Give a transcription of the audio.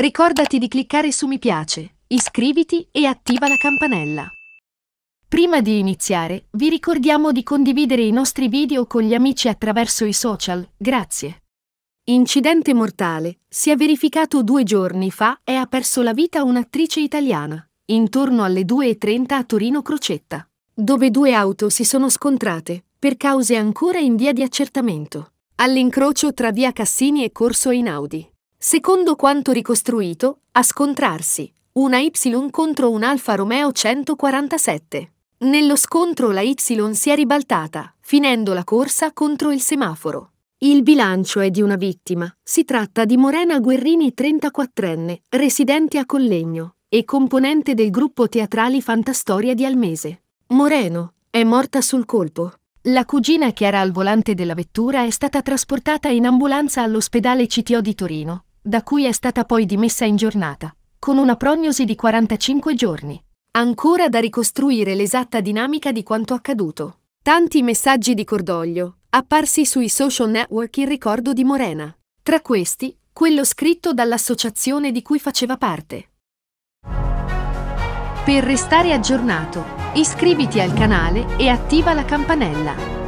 Ricordati di cliccare su mi piace, iscriviti e attiva la campanella. Prima di iniziare, vi ricordiamo di condividere i nostri video con gli amici attraverso i social, grazie. Incidente mortale, si è verificato due giorni fa e ha perso la vita un'attrice italiana, intorno alle 2.30 a Torino Crocetta, dove due auto si sono scontrate, per cause ancora in via di accertamento, all'incrocio tra via Cassini e Corso Inaudi secondo quanto ricostruito, a scontrarsi, una Y contro un Alfa Romeo 147. Nello scontro la Y si è ribaltata, finendo la corsa contro il semaforo. Il bilancio è di una vittima. Si tratta di Morena Guerrini, 34enne, residente a Collegno e componente del gruppo teatrali Fantastoria di Almese. Moreno è morta sul colpo. La cugina che era al volante della vettura è stata trasportata in ambulanza all'ospedale CTO di Torino, da cui è stata poi dimessa in giornata, con una prognosi di 45 giorni. Ancora da ricostruire l'esatta dinamica di quanto accaduto. Tanti messaggi di cordoglio, apparsi sui social network in ricordo di Morena. Tra questi, quello scritto dall'associazione di cui faceva parte. Per restare aggiornato, iscriviti al canale e attiva la campanella.